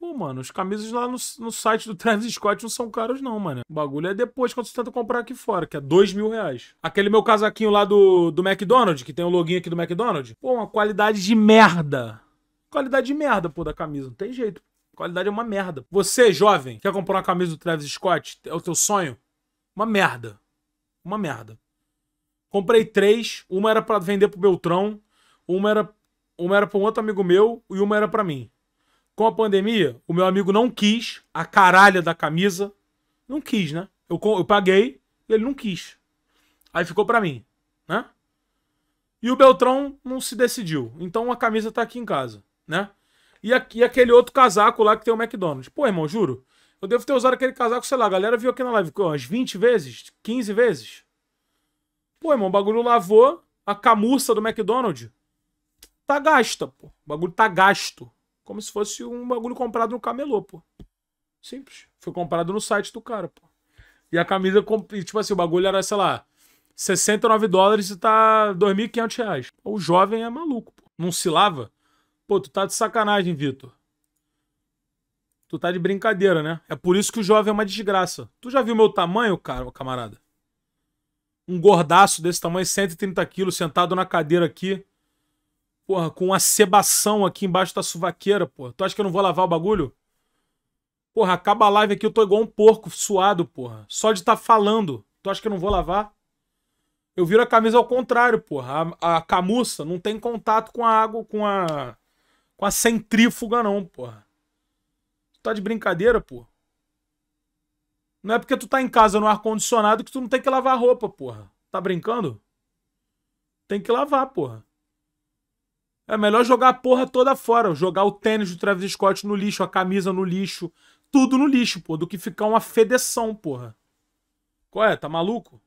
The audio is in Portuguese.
Pô, mano, os camisas lá no, no site do Travis Scott não são caros, não, mano. O bagulho é depois quando você tenta comprar aqui fora, que é dois mil reais. Aquele meu casaquinho lá do, do McDonald's, que tem o login aqui do McDonald's. Pô, uma qualidade de merda. Qualidade de merda, pô, da camisa. Não tem jeito. Qualidade é uma merda. Você, jovem, quer comprar uma camisa do Travis Scott? É o teu sonho? Uma merda. Uma merda. Comprei três. Uma era para vender pro Beltrão. Uma era, uma era pra um outro amigo meu. E uma era para mim com a pandemia, o meu amigo não quis a caralha da camisa. Não quis, né? Eu, eu paguei e ele não quis. Aí ficou para mim, né? E o Beltrão não se decidiu. Então a camisa tá aqui em casa, né? E, aqui, aquele outro casaco lá que tem o McDonald's. Pô, irmão, juro. Eu devo ter usado aquele casaco, sei lá, a galera viu aqui na live umas 20 vezes, 15 vezes. Pô, irmão, o bagulho lavou a camurça do McDonald's. Tá gasta, pô. O bagulho tá gasto. Como se fosse um bagulho comprado no camelô, pô. Simples. Foi comprado no site do cara, pô. E a camisa, e, tipo assim, o bagulho era, sei lá, 69 dólares e tá 2.500 reais. O jovem é maluco, pô. Não se lava? Pô, tu tá de sacanagem, Vitor. Tu tá de brincadeira, né? É por isso que o jovem é uma desgraça. Tu já viu meu tamanho, cara, camarada? Um gordaço desse tamanho, 130 quilos, sentado na cadeira aqui, porra, com uma sebação aqui embaixo da suvaqueira, porra. Tu acha que eu não vou lavar o bagulho? Porra, acaba a live aqui, eu tô igual um porco suado, porra. Só de estar tá falando. Tu acha que eu não vou lavar? Eu viro a camisa ao contrário, porra. A, a camuça não tem contato com a água, com a. com a centrífuga, não, porra. Tu tá de brincadeira, porra. Não é porque tu tá em casa no ar-condicionado que tu não tem que lavar roupa, porra. Tá brincando? Tem que lavar, porra. É melhor jogar a porra toda fora. Jogar o tênis do Travis Scott no lixo, a camisa no lixo. Tudo no lixo, pô. Do que ficar uma fedeção, porra. Qual é? Tá maluco?